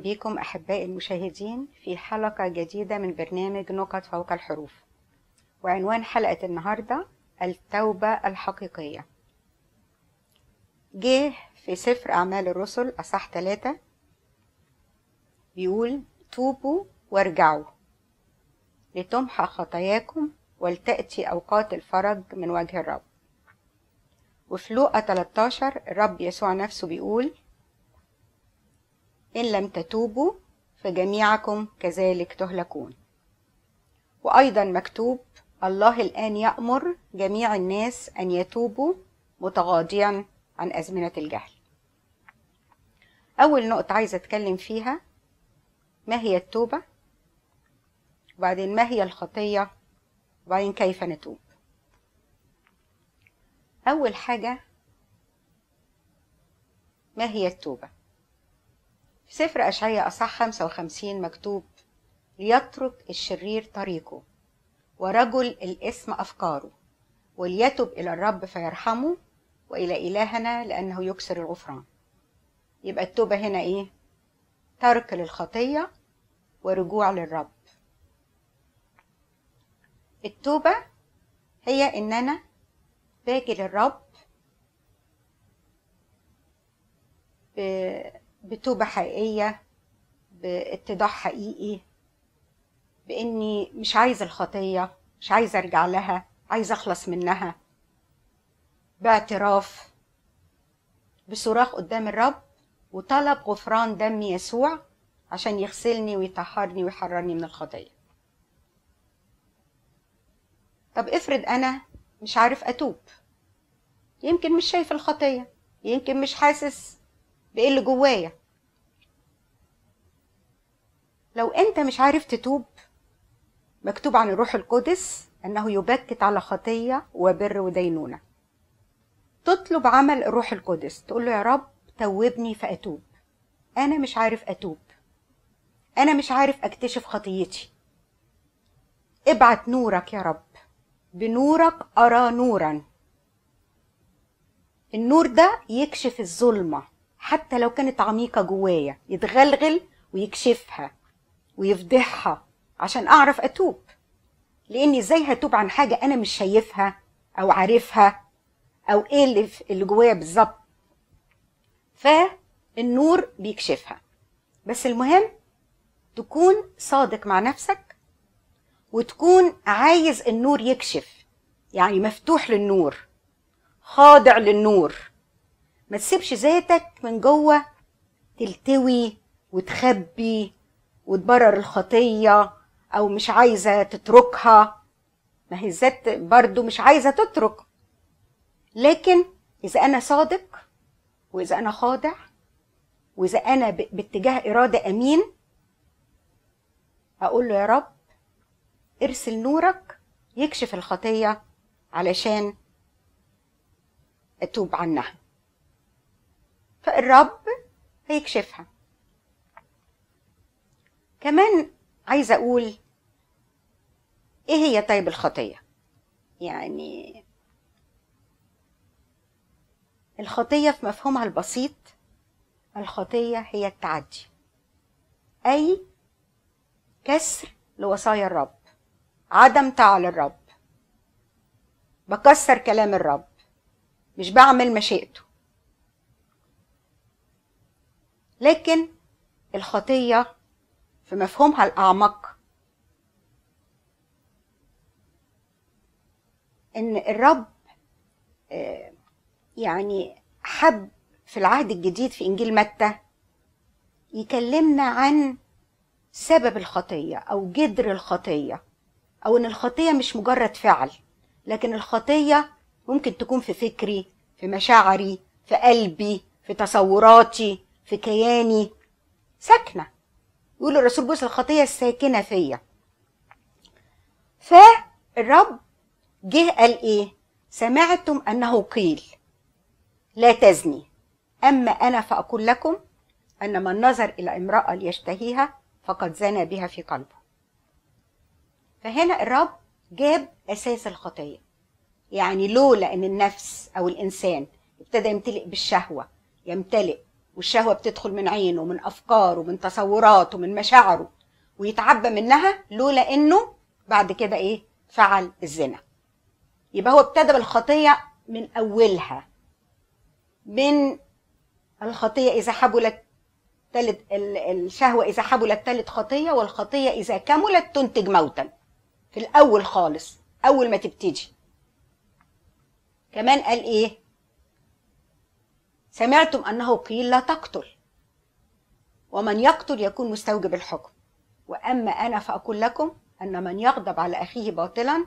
بكم أحبائي المشاهدين في حلقة جديدة من برنامج نقط فوق الحروف وعنوان حلقة النهاردة التوبة الحقيقية جه في سفر أعمال الرسل أصح ثلاثة بيقول توبوا وارجعوا لتمحى خطاياكم ولتأتي أوقات الفرج من وجه الرب وفي لوقا 13 الرب يسوع نفسه بيقول إن لم تتوبوا فجميعكم كذلك تهلكون وأيضا مكتوب الله الآن يأمر جميع الناس أن يتوبوا متغاضيا عن أزمنة الجهل أول نقطة عايزة أتكلم فيها ما هي التوبة وبعدين ما هي الخطية وبعدين كيف نتوب أول حاجة ما هي التوبة في سفر أشعية أصح 55 مكتوب ليترك الشرير طريقه ورجل الإثم أفكاره وليتب إلى الرب فيرحمه وإلى إلهنا لأنه يكسر الغفران يبقى التوبة هنا إيه؟ ترك للخطية ورجوع للرب التوبة هي إن أنا باجي للرب بتوبة حقيقية باتضاح حقيقي بإني مش عايز الخطية مش عايز أرجع لها عايز أخلص منها باعتراف بصراخ قدام الرب وطلب غفران دم يسوع عشان يغسلني ويطهرني ويحررني من الخطية طب افرض أنا مش عارف أتوب يمكن مش شايف الخطية يمكن مش حاسس بايه اللي جوايا لو انت مش عارف تتوب مكتوب عن الروح القدس انه يبكت على خطيه وبر ودينونه تطلب عمل الروح القدس تقول له يا رب توبني فاتوب انا مش عارف اتوب انا مش عارف اكتشف خطيتي ابعت نورك يا رب بنورك ارى نورا النور ده يكشف الظلمه حتى لو كانت عميقة جوايا يتغلغل ويكشفها ويفضحها عشان أعرف أتوب لأني إزاي هتوب عن حاجة أنا مش شايفها أو عارفها أو إيه اللي, اللي جوايا بالظبط فالنور بيكشفها بس المهم تكون صادق مع نفسك وتكون عايز النور يكشف يعني مفتوح للنور خاضع للنور ما تسيبش ذاتك من جوه تلتوي وتخبي وتبرر الخطية أو مش عايزة تتركها ما هي الذات برضو مش عايزة تترك لكن إذا أنا صادق وإذا أنا خاضع وإذا أنا باتجاه إرادة أمين أقول له يا رب ارسل نورك يكشف الخطية علشان أتوب عنها فالرب هيكشفها كمان عايزه اقول ايه هي طيب الخطيه يعني الخطيه في مفهومها البسيط الخطيه هي التعدي اي كسر لوصايا الرب عدم طاعه للرب بكسر كلام الرب مش بعمل مشيئته لكن الخطية في مفهومها الأعمق إن الرب آه، يعني حب في العهد الجديد في إنجيل متى يكلمنا عن سبب الخطية أو جذر الخطية أو إن الخطية مش مجرد فعل لكن الخطية ممكن تكون في فكري في مشاعري في قلبي في تصوراتي في كياني ساكنه يقول الرسول بص الخطيه الساكنه فيا فالرب جه قال ايه سمعتم انه قيل لا تزني اما انا فاقول لكم ان من نظر الى امراه ليشتهيها فقد زنى بها في قلبه فهنا الرب جاب اساس الخطيه يعني لولا ان النفس او الانسان ابتدى يمتلئ بالشهوه يمتلئ والشهوة بتدخل من عينه ومن أفكاره ومن تصوراته ومن مشاعره ويتعبى منها لولا إنه بعد كده إيه فعل الزنا يبقى هو ابتدى بالخطية من أولها من الخطية إذا حبلت تلت الشهوة إذا حبلت تلت خطية والخطية إذا كملت تنتج موتا في الأول خالص أول ما تبتدي كمان قال إيه سمعتم أنه قيل لا تقتل ومن يقتل يكون مستوجب الحكم وأما أنا فأقول لكم أن من يغضب على أخيه باطلا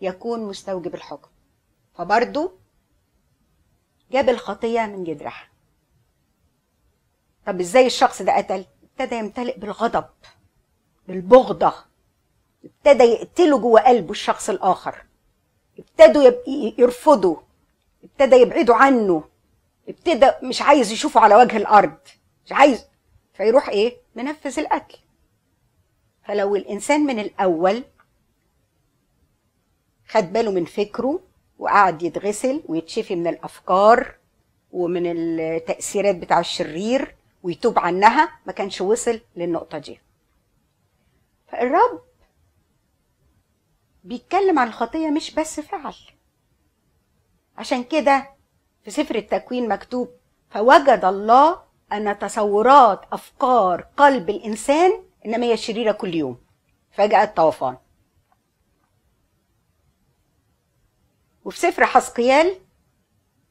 يكون مستوجب الحكم فبرضو جاب الخطية من جدرها طب إزاي الشخص ده قتل؟ ابتدى يمتلئ بالغضب بالبغضة ابتدى يقتله جوه قلبه الشخص الآخر ابتدوا يرفضوا ابتدى يبعدوا عنه ابتدى مش عايز يشوفه على وجه الارض مش عايز فيروح ايه منفذ القتل فلو الانسان من الاول خد باله من فكره وقعد يتغسل ويتشفي من الافكار ومن التاثيرات بتاع الشرير ويتوب عنها ما كانش وصل للنقطه دي فالرب بيتكلم عن الخطيه مش بس فعل عشان كده في سفر التكوين مكتوب فوجد الله أن تصورات أفكار قلب الإنسان إنما هي شريرة كل يوم فجاء الطوفان وفي سفر حسقيال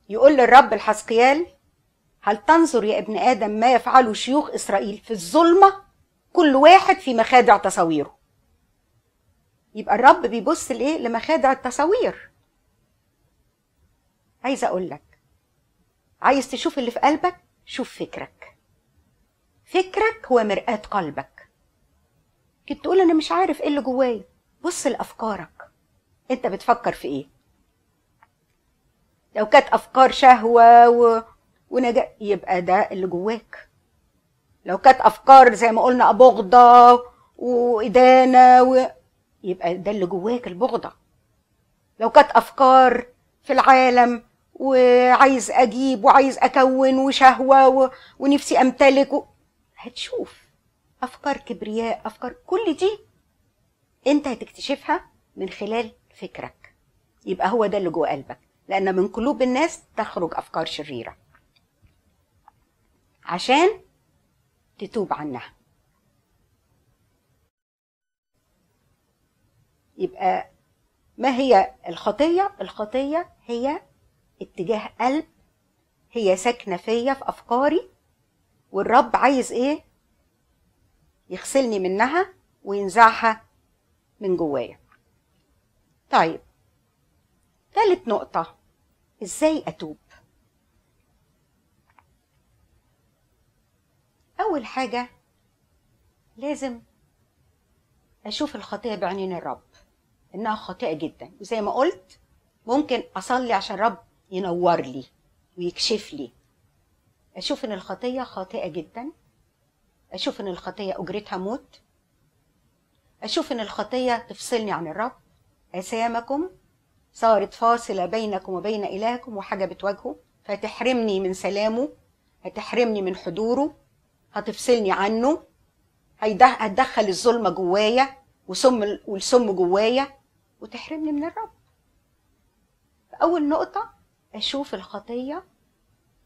يقول للرب الحسقيال هل تنظر يا ابن آدم ما يفعله شيوخ إسرائيل في الظلمة كل واحد في مخادع تصاويره يبقى الرب بيبص لإيه لمخادع التصاوير عايزة أقول لك عايز تشوف اللي في قلبك شوف فكرك فكرك هو مرآة قلبك كنت تقول انا مش عارف ايه اللي جوايا بص لافكارك انت بتفكر في ايه لو كانت افكار شهوه و... ونجا يبقى ده اللي جواك لو كانت افكار زي ما قلنا بغضه وادانه و... يبقى ده اللي جواك البغضه لو كانت افكار في العالم وعايز اجيب وعايز اكون وشهوه و... ونفسي امتلك و... هتشوف افكار كبرياء افكار كل دي انت هتكتشفها من خلال فكرك يبقى هو ده اللي جوه قلبك لان من قلوب الناس تخرج افكار شريره عشان تتوب عنها يبقى ما هي الخطيه الخطيه هي اتجاه قلب هي ساكنه فيا في افكاري والرب عايز ايه يغسلني منها وينزعها من جوايا طيب تالت نقطة ازاي اتوب اول حاجة لازم اشوف الخطيئة بعينين الرب انها خاطئه جدا وزي ما قلت ممكن اصلي عشان الرب ينور لي ويكشف لي أشوف إن الخطية خاطئة جدا أشوف إن الخطية أجرتها موت أشوف إن الخطية تفصلني عن الرب أسامكم صارت فاصلة بينكم وبين إلهكم وحاجة بتواجهه فتحرمني من سلامه هتحرمني من حضوره هتفصلني عنه هتدخل الظلمة جوايا وسم والسم جوايا وتحرمني من الرب أول نقطة أشوف الخطية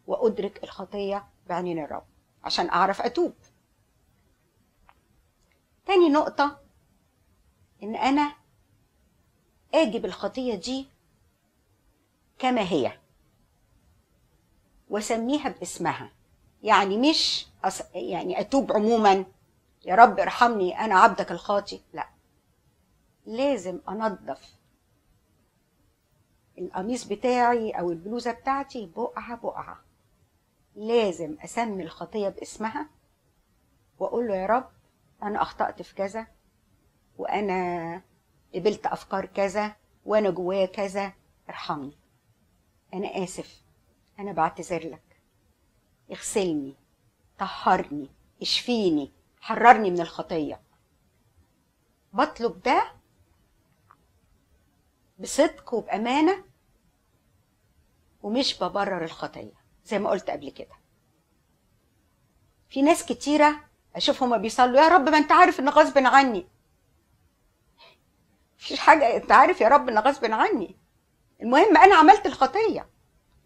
وأدرك الخطية بعينين الرب عشان أعرف أتوب تاني نقطة إن أنا أجي الخطية دي كما هي وأسميها باسمها يعني مش أص... يعني أتوب عموما يا رب ارحمني أنا عبدك الخاطي لا لازم أنظف القميص بتاعي او البلوزه بتاعتي بقعه بقعه لازم اسمي الخطيه باسمها واقول له يا رب انا اخطات في كذا وانا قبلت افكار كذا وانا جوايا كذا ارحمني انا اسف انا بعتذر لك اغسلني طهرني اشفيني حررني من الخطيه بطلب ده بصدق وبامانه ومش ببرر الخطيه زي ما قلت قبل كده في ناس كتيره اشوفهم بيصلوا يا رب ما انت عارف ان غصب عني مفيش حاجه انت عارف يا رب ان غصب عني المهم انا عملت الخطيه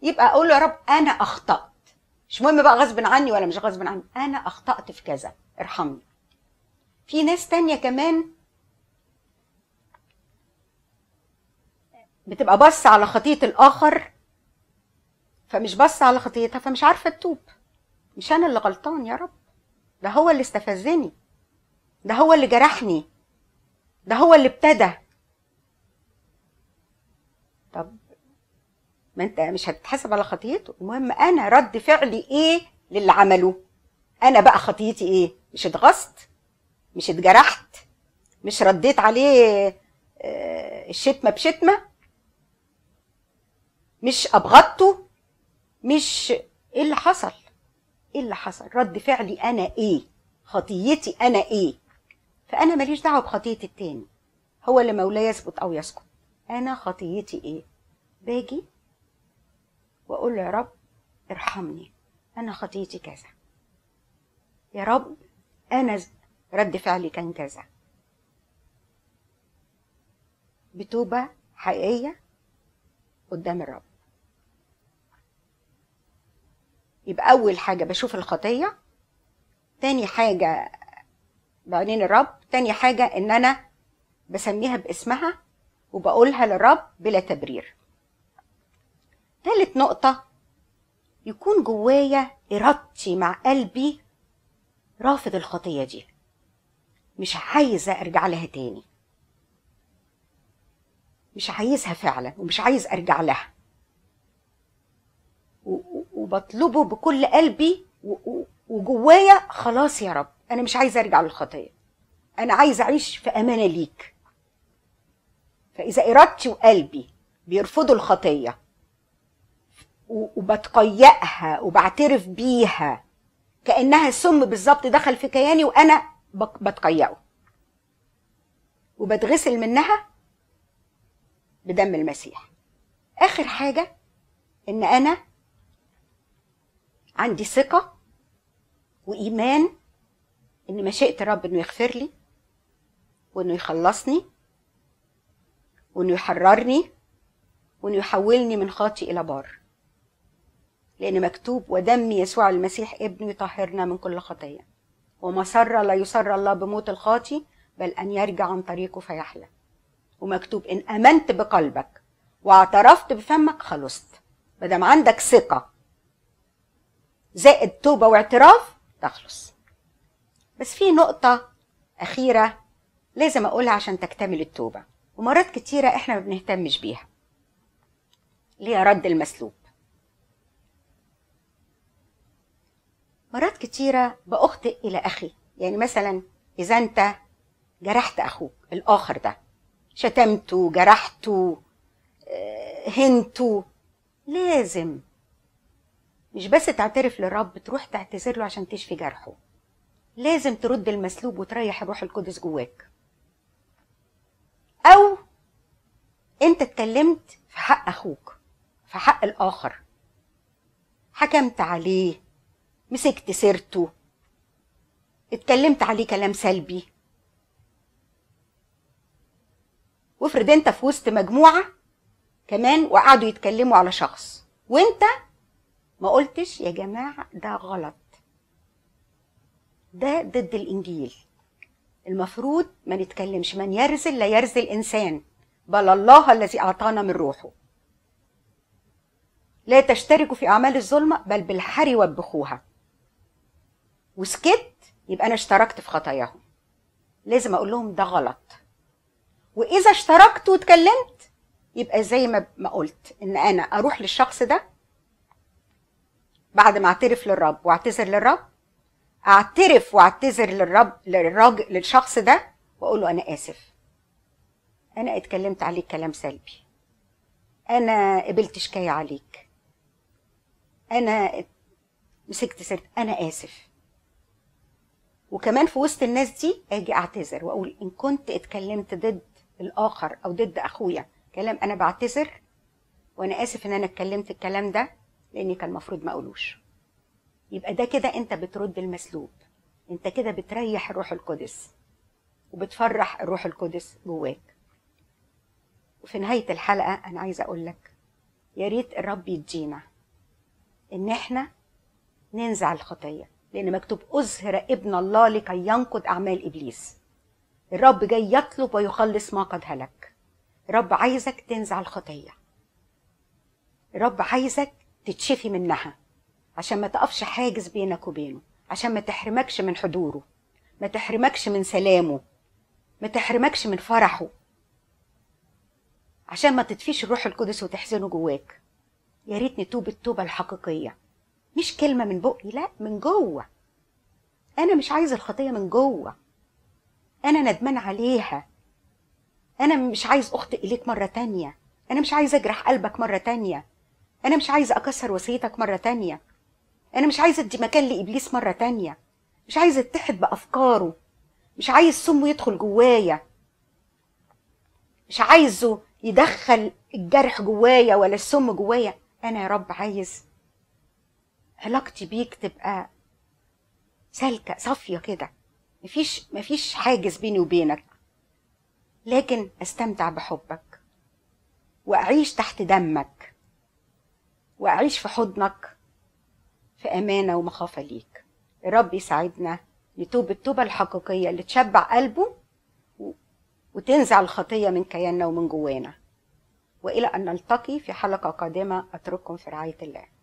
يبقى اقول له يا رب انا اخطات مش مهم بقى غصب عني ولا مش غصب عني انا اخطات في كذا ارحمني في ناس تانية كمان بتبقى بص على خطيه الاخر فمش بص على خطيتها فمش عارفه تتوب مش انا اللي غلطان يا رب ده هو اللي استفزني ده هو اللي جرحني ده هو اللي ابتدى طب ما انت مش هتتحاسب على خطيته المهم انا رد فعلي ايه للي عمله انا بقى خطيتي ايه مش اتغصت مش اتجرحت مش رديت عليه الشتمه آه، بشتمه مش ابغضته مش ايه اللي حصل ايه اللي حصل رد فعلي انا ايه خطيتي انا ايه فانا ماليش دعوه بخطيه التاني هو اللي مولاي يثبت او يسكت انا خطيتي ايه باجي واقول له يا رب ارحمني انا خطيتي كذا يا رب انا رد فعلي كان كذا بتوبه حقيقيه قدام الرب يبقى أول حاجة بشوف الخطية تاني حاجة بعينين الرب تاني حاجة إن أنا بسميها باسمها وبقولها للرب بلا تبرير تالت نقطة يكون جوايا إرادتي مع قلبي رافض الخطية دي مش عايزة أرجع لها تاني مش عايزها فعلا ومش عايز أرجع لها وبطلبه بكل قلبي وجوايا خلاص يا رب انا مش عايزه ارجع للخطيه انا عايزه اعيش في امانه ليك فاذا ارادتي وقلبي بيرفضوا الخطيه وبتقيأها وبعترف بيها كأنها سم بالظبط دخل في كياني وأنا بتقيأه وبتغسل منها بدم المسيح آخر حاجة إن أنا عندي ثقة وإيمان إن مشيئة الرب إنه يغفر لي وإنه يخلصني وإنه يحررني وإنه يحولني من خاطي إلى بار لأن مكتوب ودم يسوع المسيح ابنه يطهرنا من كل خطية ومسر لا يسر الله بموت الخاطي بل أن يرجع عن طريقه فيحلى ومكتوب إن أمنت بقلبك واعترفت بفمك خلصت مادام عندك ثقة زائد توبه واعتراف تخلص بس في نقطه اخيره لازم اقولها عشان تكتمل التوبه ومرات كتيره احنا ما بنهتمش بيها اللي هي رد المسلوب مرات كتيرة بأخطئ إلى أخي يعني مثلا إذا أنت جرحت أخوك الآخر ده شتمته جرحته آه، هنته لازم مش بس تعترف للرب تروح تعتذر له عشان تشفي جرحه لازم ترد المسلوب وتريح الروح القدس جواك او انت اتكلمت في حق اخوك في حق الاخر حكمت عليه مسكت سيرته اتكلمت عليه كلام سلبي وافرض انت في وسط مجموعه كمان وقعدوا يتكلموا على شخص وانت ما قلتش يا جماعة ده غلط ده ضد الإنجيل المفروض ما نتكلمش من يرزل لا يرزل إنسان بل الله الذي أعطانا من روحه لا تشتركوا في أعمال الظلمة بل بالحري وبخوها وسكت يبقى أنا اشتركت في خطاياهم لازم أقول لهم ده غلط وإذا اشتركت واتكلمت يبقى زي ما قلت إن أنا أروح للشخص ده بعد ما اعترف للرب واعتذر للرب اعترف واعتذر للرب للراجل للشخص ده واقول له انا اسف انا اتكلمت عليك كلام سلبي انا قبلت شكايه عليك انا مسكت سيرت انا اسف وكمان في وسط الناس دي اجي اعتذر واقول ان كنت اتكلمت ضد الاخر او ضد اخويا كلام انا بعتذر وانا اسف ان انا اتكلمت الكلام ده لاني كان المفروض ما اقولوش يبقى ده كده انت بترد المسلوب انت كده بتريح الروح القدس وبتفرح الروح القدس جواك وفي نهاية الحلقة أنا عايزة أقول لك يا ريت الرب يدينا إن إحنا ننزع الخطية لأن مكتوب أزهر ابن الله لكي ينقض أعمال إبليس الرب جاي يطلب ويخلص ما قد هلك الرب عايزك تنزع الخطية الرب عايزك تتشفي منها عشان ما تقفش حاجز بينك وبينه عشان ما تحرمكش من حضوره ما تحرمكش من سلامه ما تحرمكش من فرحه عشان ما تطفيش الروح القدس وتحزنه جواك يا ريت نتوب التوبه الحقيقيه مش كلمه من بقي لا من جوه انا مش عايز الخطيه من جوه انا ندمان عليها انا مش عايز اخطئ اليك مره تانيه انا مش عايز اجرح قلبك مره تانيه أنا مش عايزة أكسر وصيتك مرة تانية أنا مش عايزة أدي مكان لإبليس مرة تانية مش عايزة أتحد بأفكاره مش عايز سمه يدخل جوايا مش عايزه يدخل الجرح جوايا ولا السم جوايا أنا يا رب عايز علاقتي بيك تبقى سالكة صافية كده مفيش مفيش حاجز بيني وبينك لكن استمتع بحبك واعيش تحت دمك وأعيش في حضنك في أمانة ومخافة ليك الرب يساعدنا نتوب التوبة الحقيقية اللي تشبع قلبه وتنزع الخطية من كياننا ومن جوانا وإلى أن نلتقي في حلقة قادمة أترككم في رعاية الله